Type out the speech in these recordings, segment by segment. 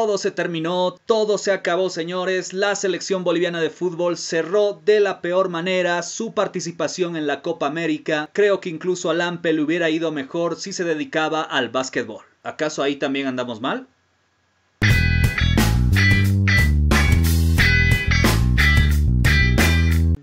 Todo se terminó, todo se acabó, señores. La selección boliviana de fútbol cerró de la peor manera su participación en la Copa América. Creo que incluso a Lampe le hubiera ido mejor si se dedicaba al básquetbol. ¿Acaso ahí también andamos mal?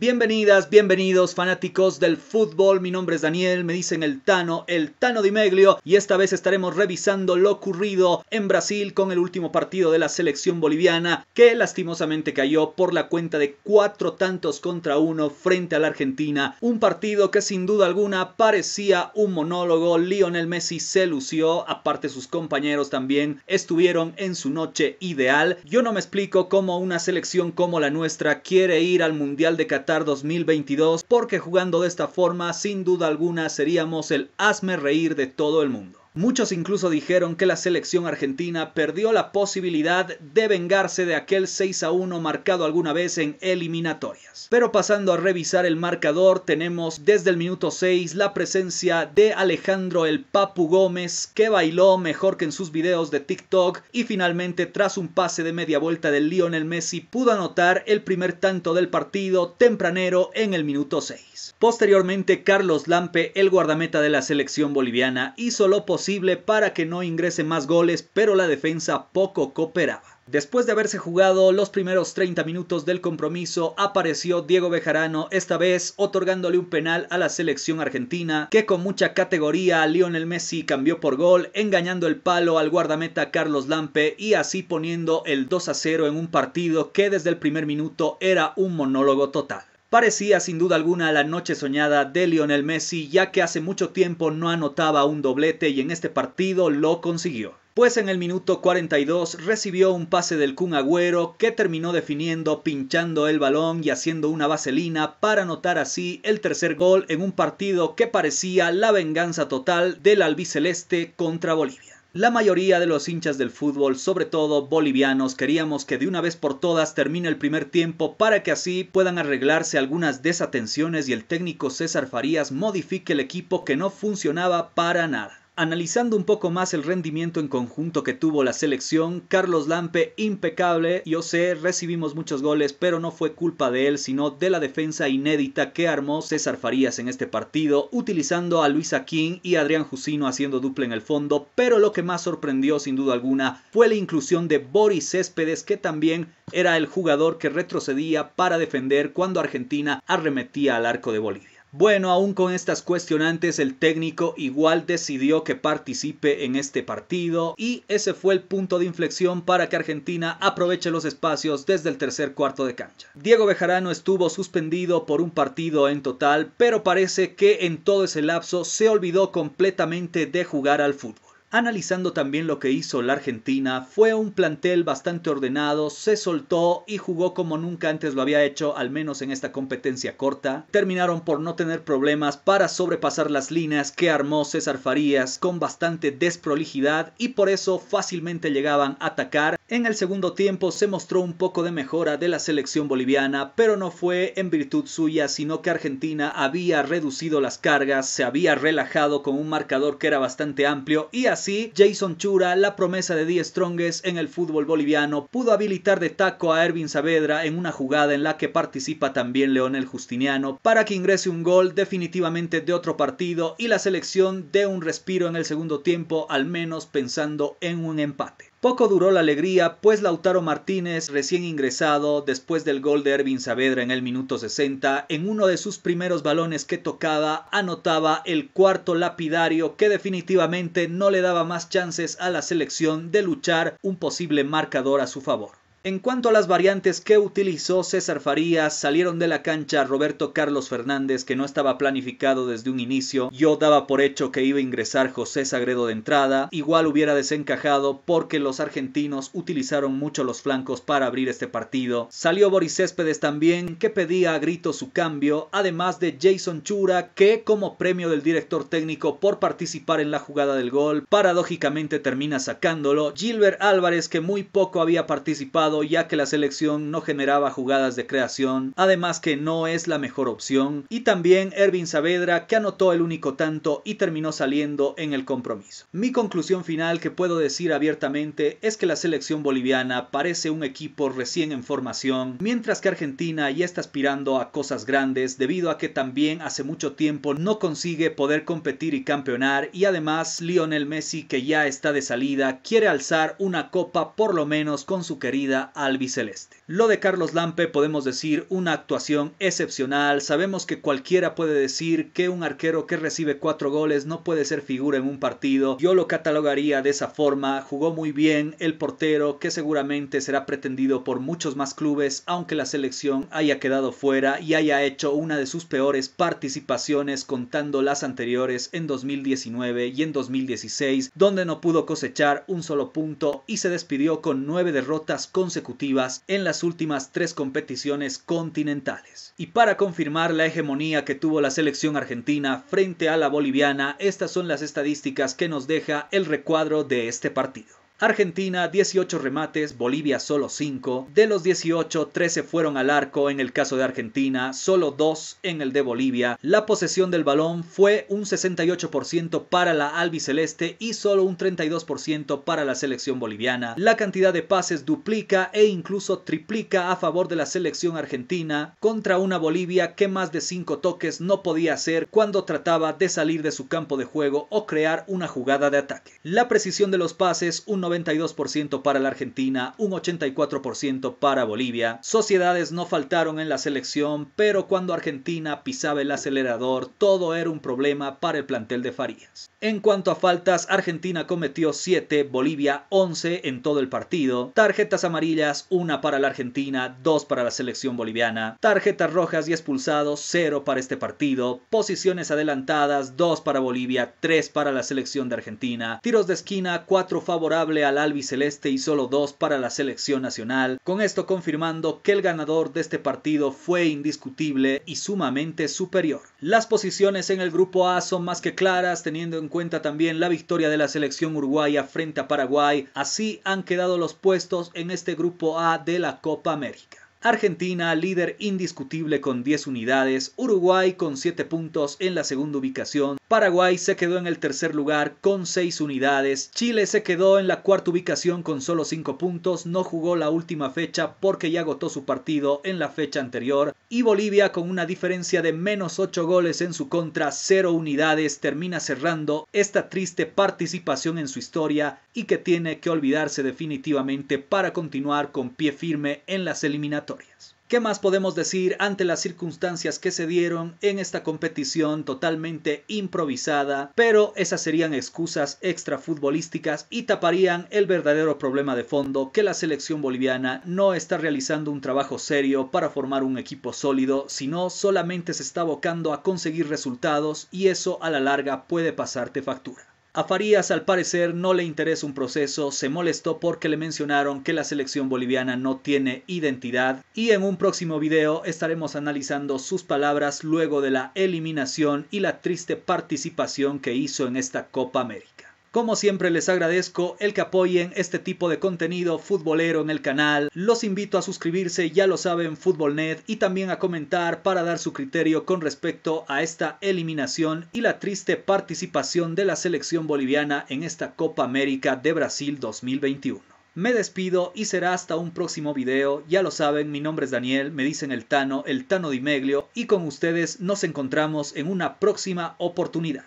Bienvenidas, bienvenidos fanáticos del fútbol. Mi nombre es Daniel, me dicen el Tano, el Tano Di Meglio y esta vez estaremos revisando lo ocurrido en Brasil con el último partido de la selección boliviana que lastimosamente cayó por la cuenta de cuatro tantos contra uno frente a la Argentina. Un partido que sin duda alguna parecía un monólogo. Lionel Messi se lució, aparte sus compañeros también estuvieron en su noche ideal. Yo no me explico cómo una selección como la nuestra quiere ir al Mundial de Qatar 2022 porque jugando de esta forma sin duda alguna seríamos el hazme reír de todo el mundo. Muchos incluso dijeron que la selección argentina perdió la posibilidad de vengarse de aquel 6 a 1 marcado alguna vez en eliminatorias. Pero pasando a revisar el marcador, tenemos desde el minuto 6 la presencia de Alejandro el Papu Gómez, que bailó mejor que en sus videos de TikTok y finalmente tras un pase de media vuelta del Lionel Messi pudo anotar el primer tanto del partido tempranero en el minuto 6. Posteriormente Carlos Lampe, el guardameta de la selección boliviana, hizo lo posible para que no ingrese más goles, pero la defensa poco cooperaba. Después de haberse jugado los primeros 30 minutos del compromiso, apareció Diego Bejarano, esta vez otorgándole un penal a la selección argentina, que con mucha categoría Lionel Messi cambió por gol, engañando el palo al guardameta Carlos Lampe y así poniendo el 2 a 0 en un partido que desde el primer minuto era un monólogo total. Parecía sin duda alguna la noche soñada de Lionel Messi, ya que hace mucho tiempo no anotaba un doblete y en este partido lo consiguió. Pues en el minuto 42 recibió un pase del Kun Agüero que terminó definiendo, pinchando el balón y haciendo una vaselina para anotar así el tercer gol en un partido que parecía la venganza total del albiceleste contra Bolivia. La mayoría de los hinchas del fútbol, sobre todo bolivianos, queríamos que de una vez por todas termine el primer tiempo para que así puedan arreglarse algunas desatenciones y el técnico César Farías modifique el equipo que no funcionaba para nada. Analizando un poco más el rendimiento en conjunto que tuvo la selección, Carlos Lampe impecable, yo sé, recibimos muchos goles, pero no fue culpa de él, sino de la defensa inédita que armó César Farías en este partido, utilizando a Luisa King y Adrián Jusino haciendo duple en el fondo, pero lo que más sorprendió sin duda alguna fue la inclusión de Boris Céspedes, que también era el jugador que retrocedía para defender cuando Argentina arremetía al arco de Bolivia. Bueno, aún con estas cuestionantes, el técnico igual decidió que participe en este partido y ese fue el punto de inflexión para que Argentina aproveche los espacios desde el tercer cuarto de cancha. Diego Bejarano estuvo suspendido por un partido en total, pero parece que en todo ese lapso se olvidó completamente de jugar al fútbol. Analizando también lo que hizo la Argentina, fue un plantel bastante ordenado, se soltó y jugó como nunca antes lo había hecho, al menos en esta competencia corta. Terminaron por no tener problemas para sobrepasar las líneas que armó César Farías con bastante desprolijidad y por eso fácilmente llegaban a atacar en el segundo tiempo se mostró un poco de mejora de la selección boliviana, pero no fue en virtud suya, sino que Argentina había reducido las cargas, se había relajado con un marcador que era bastante amplio y así Jason Chura, la promesa de Die Stronges en el fútbol boliviano, pudo habilitar de taco a Ervin Saavedra en una jugada en la que participa también Leonel Justiniano para que ingrese un gol definitivamente de otro partido y la selección dé un respiro en el segundo tiempo, al menos pensando en un empate. Poco duró la alegría, pues Lautaro Martínez, recién ingresado después del gol de Ervin Saavedra en el minuto 60, en uno de sus primeros balones que tocaba, anotaba el cuarto lapidario que definitivamente no le daba más chances a la selección de luchar un posible marcador a su favor. En cuanto a las variantes que utilizó César Farías, salieron de la cancha Roberto Carlos Fernández, que no estaba planificado desde un inicio. Yo daba por hecho que iba a ingresar José Sagredo de entrada. Igual hubiera desencajado porque los argentinos utilizaron mucho los flancos para abrir este partido. Salió Boris Céspedes también, que pedía a grito su cambio, además de Jason Chura, que como premio del director técnico por participar en la jugada del gol, paradójicamente termina sacándolo. Gilbert Álvarez, que muy poco había participado ya que la selección no generaba jugadas de creación, además que no es la mejor opción, y también Ervin Saavedra que anotó el único tanto y terminó saliendo en el compromiso. Mi conclusión final que puedo decir abiertamente es que la selección boliviana parece un equipo recién en formación, mientras que Argentina ya está aspirando a cosas grandes debido a que también hace mucho tiempo no consigue poder competir y campeonar y además Lionel Messi que ya está de salida quiere alzar una copa por lo menos con su querida albiceleste. Lo de Carlos Lampe podemos decir una actuación excepcional. Sabemos que cualquiera puede decir que un arquero que recibe cuatro goles no puede ser figura en un partido. Yo lo catalogaría de esa forma. Jugó muy bien el portero que seguramente será pretendido por muchos más clubes, aunque la selección haya quedado fuera y haya hecho una de sus peores participaciones contando las anteriores en 2019 y en 2016, donde no pudo cosechar un solo punto y se despidió con nueve derrotas con consecutivas en las últimas tres competiciones continentales. Y para confirmar la hegemonía que tuvo la selección argentina frente a la boliviana, estas son las estadísticas que nos deja el recuadro de este partido. Argentina 18 remates, Bolivia solo 5. De los 18, 13 fueron al arco en el caso de Argentina, solo 2 en el de Bolivia. La posesión del balón fue un 68% para la albiceleste y solo un 32% para la selección boliviana. La cantidad de pases duplica e incluso triplica a favor de la selección argentina contra una Bolivia que más de 5 toques no podía hacer cuando trataba de salir de su campo de juego o crear una jugada de ataque. La precisión de los pases 1 92% para la Argentina, un 84% para Bolivia. Sociedades no faltaron en la selección, pero cuando Argentina pisaba el acelerador, todo era un problema para el plantel de Farías. En cuanto a faltas, Argentina cometió 7, Bolivia 11 en todo el partido. Tarjetas amarillas, una para la Argentina, 2 para la selección boliviana. Tarjetas rojas y expulsados, 0 para este partido. Posiciones adelantadas, 2 para Bolivia, 3 para la selección de Argentina. Tiros de esquina, 4 favorables al al albiceleste y solo dos para la selección nacional, con esto confirmando que el ganador de este partido fue indiscutible y sumamente superior. Las posiciones en el grupo A son más que claras, teniendo en cuenta también la victoria de la selección uruguaya frente a Paraguay, así han quedado los puestos en este grupo A de la Copa América. Argentina, líder indiscutible con 10 unidades, Uruguay con 7 puntos en la segunda ubicación, Paraguay se quedó en el tercer lugar con 6 unidades, Chile se quedó en la cuarta ubicación con solo 5 puntos, no jugó la última fecha porque ya agotó su partido en la fecha anterior, y Bolivia con una diferencia de menos 8 goles en su contra, 0 unidades, termina cerrando esta triste participación en su historia y que tiene que olvidarse definitivamente para continuar con pie firme en las eliminatorias. ¿Qué más podemos decir ante las circunstancias que se dieron en esta competición totalmente improvisada? Pero esas serían excusas extrafutbolísticas y taparían el verdadero problema de fondo que la selección boliviana no está realizando un trabajo serio para formar un equipo sólido, sino solamente se está abocando a conseguir resultados y eso a la larga puede pasarte factura. A Farías al parecer no le interesa un proceso, se molestó porque le mencionaron que la selección boliviana no tiene identidad y en un próximo video estaremos analizando sus palabras luego de la eliminación y la triste participación que hizo en esta Copa América. Como siempre les agradezco el que apoyen este tipo de contenido futbolero en el canal. Los invito a suscribirse, ya lo saben, Fútbol.net y también a comentar para dar su criterio con respecto a esta eliminación y la triste participación de la selección boliviana en esta Copa América de Brasil 2021. Me despido y será hasta un próximo video. Ya lo saben, mi nombre es Daniel, me dicen el Tano, el Tano Di Meglio y con ustedes nos encontramos en una próxima oportunidad.